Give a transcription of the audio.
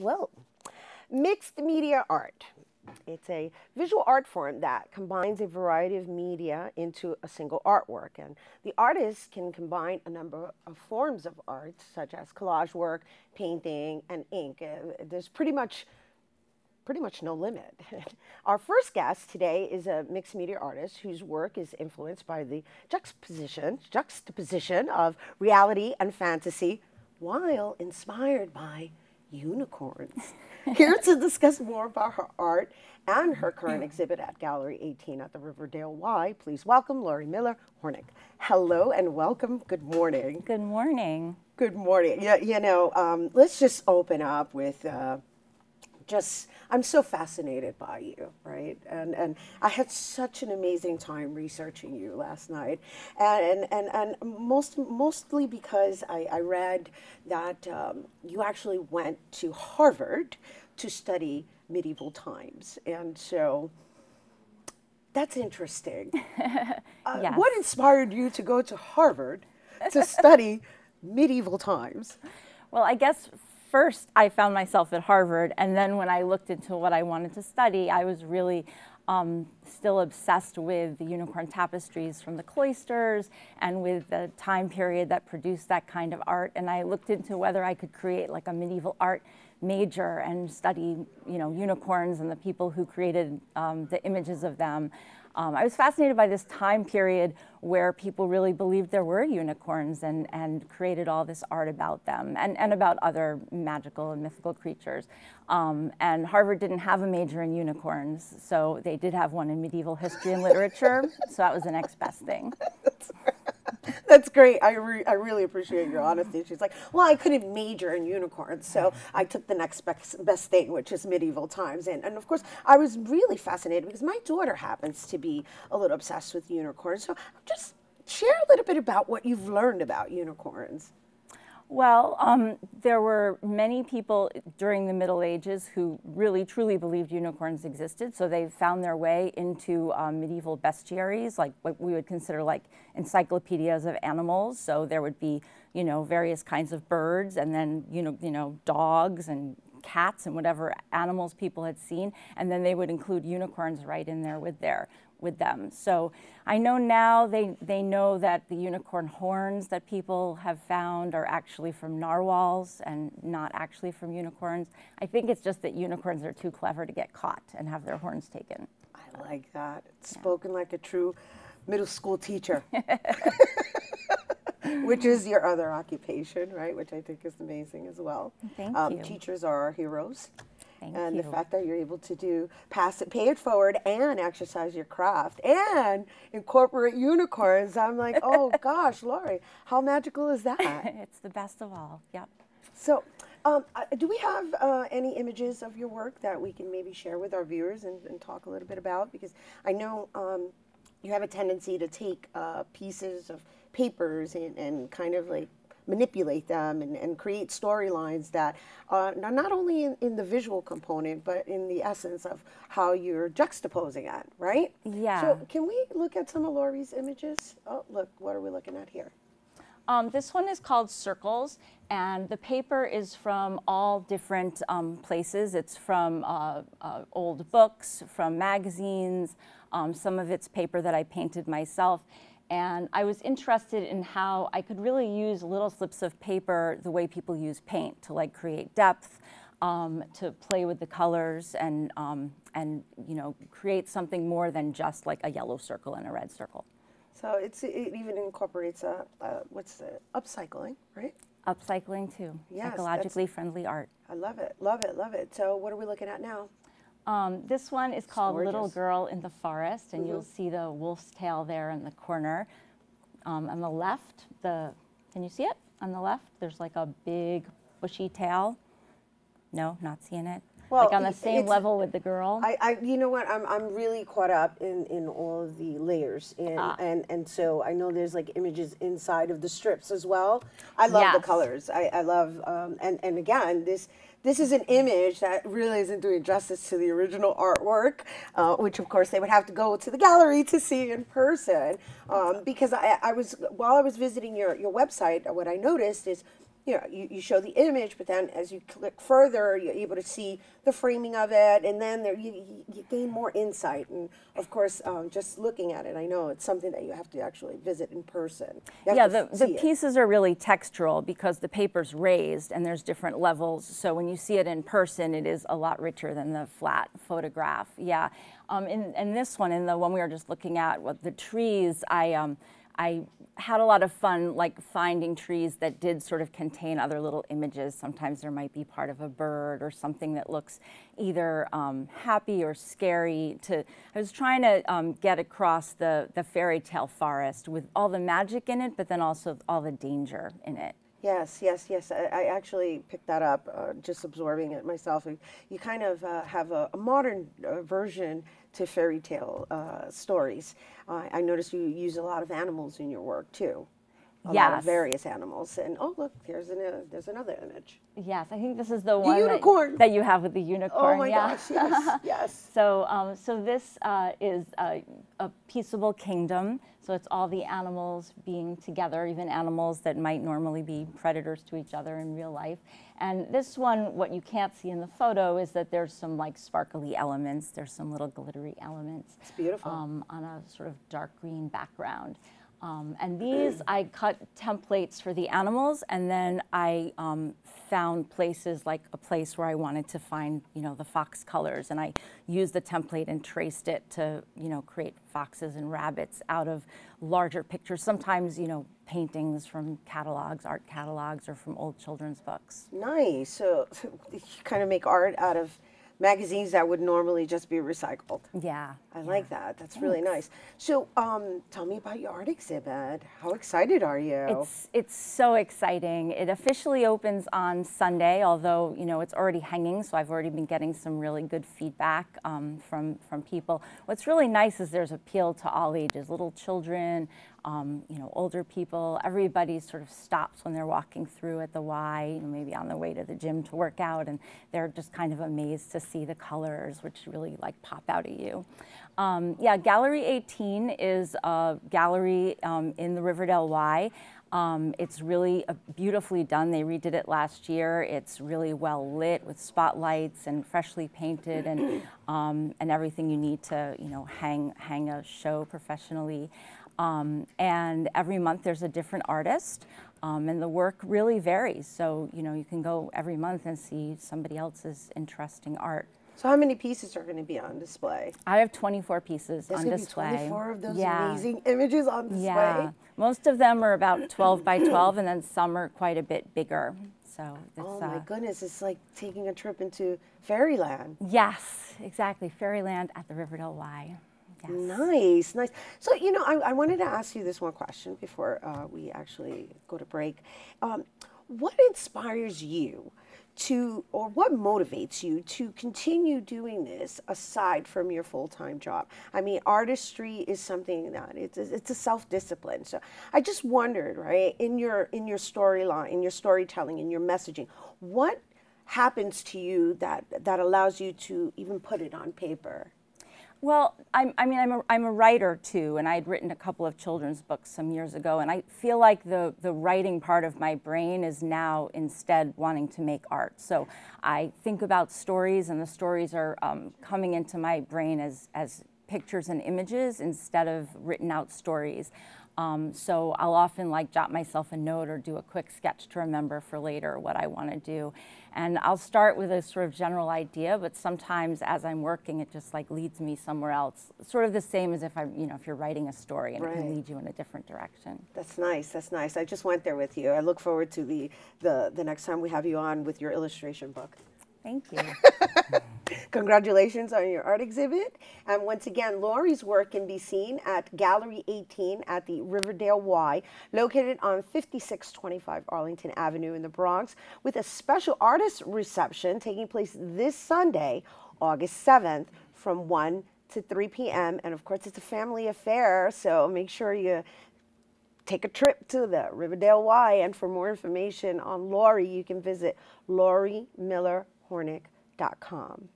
Well, mixed media art. It's a visual art form that combines a variety of media into a single artwork. And the artist can combine a number of forms of art, such as collage work, painting, and ink. Uh, there's pretty much pretty much no limit. Our first guest today is a mixed media artist whose work is influenced by the juxtaposition, juxtaposition of reality and fantasy while inspired by unicorns. Here to discuss more about her art and her current exhibit at Gallery 18 at the Riverdale Y, please welcome Laurie Miller Hornick. Hello and welcome. Good morning. Good morning. Good morning. Yeah, you know, um, let's just open up with. Uh, just I'm so fascinated by you, right? And and I had such an amazing time researching you last night, and and and, most mostly because I, I read that um, you actually went to Harvard to study medieval times, and so. That's interesting. Uh, yes. uh, what inspired you to go to Harvard to study medieval times? Well, I guess first I found myself at Harvard, and then when I looked into what I wanted to study, I was really um, still obsessed with the unicorn tapestries from the cloisters and with the time period that produced that kind of art. And I looked into whether I could create like a medieval art major and study, you know, unicorns and the people who created um, the images of them. Um, I was fascinated by this time period where people really believed there were unicorns and, and created all this art about them and, and about other magical and mythical creatures. Um, and Harvard didn't have a major in unicorns, so they did have one in medieval history and literature, so that was the next best thing. That's great. I, re I really appreciate your honesty. She's like, well, I couldn't major in unicorns, so I took the next best, best thing, which is medieval times. And, and of course, I was really fascinated because my daughter happens to be a little obsessed with unicorns. So just share a little bit about what you've learned about unicorns. Well, um, there were many people during the Middle Ages who really truly believed unicorns existed, so they found their way into um, medieval bestiaries, like what we would consider like encyclopedias of animals. So there would be, you know, various kinds of birds, and then you know, you know, dogs and cats and whatever animals people had seen, and then they would include unicorns right in there with their with them. So I know now they, they know that the unicorn horns that people have found are actually from narwhals and not actually from unicorns. I think it's just that unicorns are too clever to get caught and have their horns taken. I like that. It's yeah. spoken like a true middle school teacher. Which is your other occupation, right? Which I think is amazing as well. Thank um, you. Teachers are our heroes. Thank and you. the fact that you're able to do pass it, pay it forward, and exercise your craft and incorporate unicorns, I'm like, oh gosh, Lori, how magical is that? it's the best of all. Yep. So, um, uh, do we have uh, any images of your work that we can maybe share with our viewers and, and talk a little bit about? Because I know um, you have a tendency to take uh, pieces of papers and, and kind of like manipulate them and, and create storylines that are uh, not only in, in, the visual component, but in the essence of how you're juxtaposing it, right? Yeah. So can we look at some of Laurie's images? Oh, look, what are we looking at here? Um, this one is called Circles, and the paper is from all different um, places. It's from uh, uh, old books, from magazines, um, some of it's paper that I painted myself. And I was interested in how I could really use little slips of paper the way people use paint to like create depth, um, to play with the colors and, um, and you know, create something more than just like a yellow circle and a red circle. So it's, it even incorporates a, a what's the upcycling, right? Upcycling too. Yes, ecologically friendly art. I love it, love it, love it. So what are we looking at now? Um, this one is called Little Girl in the Forest, and mm -hmm. you'll mm-hmm. see the wolf's tail there in the corner. Um, on the left, the can you see it? On the left, there's like a big bushy tail. No, not seeing it. Well, like on the same level with the girl. I, I, you know what? I'm, I'm really caught up in, in all of the layers, and, ah. and and so I know there's like images inside of the strips as well. I love yes. the colors. I, I love um, and and again this this is an image that really isn't doing justice to the original artwork, uh, which of course they would have to go to the gallery to see in person. Um, because I, I was while I was visiting your, your website, what I noticed is you know, you, you show the image, but then as you click further, you're able to see the framing of it, and then there, you, you gain more insight. And of course, um, just looking at it, I know it's something that you have to actually visit in person. Yeah, the, the pieces are really textural because the paper's raised and there's different levels. So when you see it in person, it is a lot richer than the flat photograph. Yeah. Um, in, and this one, in the one we were just looking at, what the trees, I. Um, I had a lot of fun like finding trees that did sort of contain other little images. Sometimes there might be part of a bird or something that looks either um, happy or scary. To I was trying to um, get across the, the fairy tale forest with all the magic in it, but then also all the danger in it. Yes, yes, yes. I, I actually picked that up, uh, just absorbing it myself. You kind of uh, have a, a modern uh, version to fairy tale uh, stories. I noticed you use a lot of animals in your work too a yes. lot of various animals. And oh, look, there's an, uh, there's another image. Yes, I think this is the, the one unicorn. That, that, you have with the unicorn. Oh my yeah. gosh, yes, yes. so, um, so this uh, is a, a, peaceable kingdom. So it's all the animals being together, even animals that might normally be predators to each other in real life. And this one, what you can't see in the photo is that there's some like sparkly elements. There's some little glittery elements. It's beautiful. Um, on a sort of dark green background. Um, and these, I cut templates for the animals, and then I um, found places like a place where I wanted to find, you know, the fox colors, and I used the template and traced it to, you know, create foxes and rabbits out of larger pictures. Sometimes, you know, paintings from catalogs, art catalogs, or from old children's books. Nice. So, so you kind of make art out of magazines that would normally just be recycled. Yeah, I yeah. like that. That's Thanks. really nice. So, um, tell me about your art exhibit. How excited are you? It's it's so exciting. It officially opens on Sunday, although you know it's already hanging, so I've already been getting some really good feedback um, from from people. What's really nice is there's appeal to all ages, little children, um, you know, older people. Everybody sort of stops when they're walking through at the Y, you know, maybe on their way to the gym to work out, and they're just kind of amazed to see the colors, which really like pop out at you. Um, yeah, Gallery 18 is a gallery um, in the Riverdale Y. Um, it's really uh, beautifully done. They redid it last year. It's really well lit with spotlights and freshly painted and um, and everything you need to you know hang hang a show professionally. Um, and every month there's a different artist. Um, and the work really varies. So, you know, you can go every month and see somebody else's interesting art. So how many pieces are going to be on display? I have 24 pieces There's on display. 24 of those yeah. amazing images on display. Yeah. Most of them are about 12 by 12 and then some are quite a bit bigger. So Oh my uh, goodness, it's like taking a trip into fairyland. Yes, exactly. Fairyland at the Riverdale Y. Yes. Nice, nice. So, you know, I, I, wanted to ask you this one question before uh, we actually go to break. Um, what inspires you to, or what motivates you to continue doing this aside from your full time job? I mean, artistry is something that it's a, it's a self discipline. So I just wondered, right, in your in your storyline, in your storytelling, in your messaging, what happens to you that that allows you to even put it on paper? Well, I'm, i mean, I'm a, I'm a writer too, and I had written a couple of children's books some years ago, and I feel like the, the writing part of my brain is now instead wanting to make art. So I think about stories, and the stories are um, coming into my brain as, as pictures and images instead of written out stories. Um, so I'll often like jot myself a note or do a quick sketch to remember for later what I want to do. And I'll start with a sort of general idea, but sometimes as I'm working, it just like leads me somewhere else. Sort of the same as if I'm, you know, if you're writing a story and right. it can lead you in a different direction. That's nice. That's nice. I just went there with you. I look forward to the, the, the next time we have you on with your illustration book. Thank you. Congratulations on your art exhibit. And once again, Laurie's work can be seen at Gallery 18 at the Riverdale Y, located on 5625 Arlington Avenue in the Bronx, with a special artist reception taking place this Sunday, August 7th, from 1 to 3 p.m. And of course, it's a family affair, so make sure you take a trip to the Riverdale Y. And for more information on Laurie, you can visit Laurie Miller hornick.com.